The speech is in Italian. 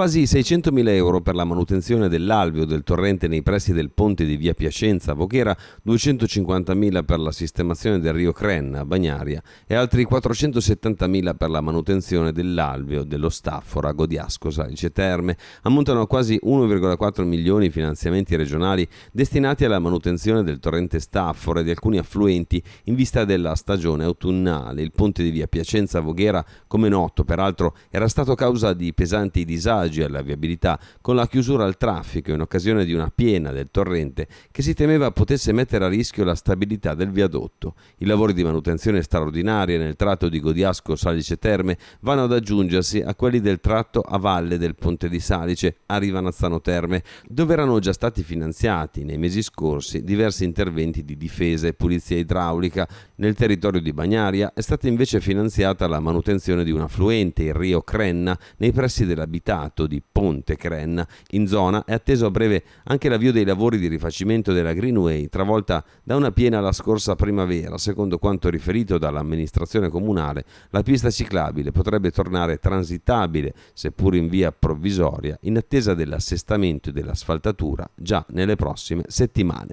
Quasi 600.000 euro per la manutenzione dell'alveo del torrente nei pressi del ponte di via Piacenza a Voghera, 250.000 per la sistemazione del rio Crenna a Bagnaria e altri 470.000 per la manutenzione dell'alveo dello Staffora a Godiasco Salice Terme. Ammontano a quasi 1,4 milioni i finanziamenti regionali destinati alla manutenzione del torrente Staffora e di alcuni affluenti in vista della stagione autunnale. Il ponte di via Piacenza a Voghera, come noto peraltro, era stato causa di pesanti disagi disagi alla viabilità con la chiusura al traffico in occasione di una piena del torrente che si temeva potesse mettere a rischio la stabilità del viadotto. I lavori di manutenzione straordinaria nel tratto di Godiasco-Salice Terme vanno ad aggiungersi a quelli del tratto a valle del Ponte di Salice a Rivanazzano Terme, dove erano già stati finanziati nei mesi scorsi diversi interventi di difesa e pulizia idraulica. Nel territorio di Bagnaria è stata invece finanziata la manutenzione di un affluente, il rio Crenna, nei pressi dell'abitato privato di Ponte Crenna in zona è atteso a breve anche l'avvio dei lavori di rifacimento della Greenway travolta da una piena la scorsa primavera. Secondo quanto riferito dall'amministrazione comunale, la pista ciclabile potrebbe tornare transitabile, seppur in via provvisoria, in attesa dell'assestamento e dell'asfaltatura già nelle prossime settimane.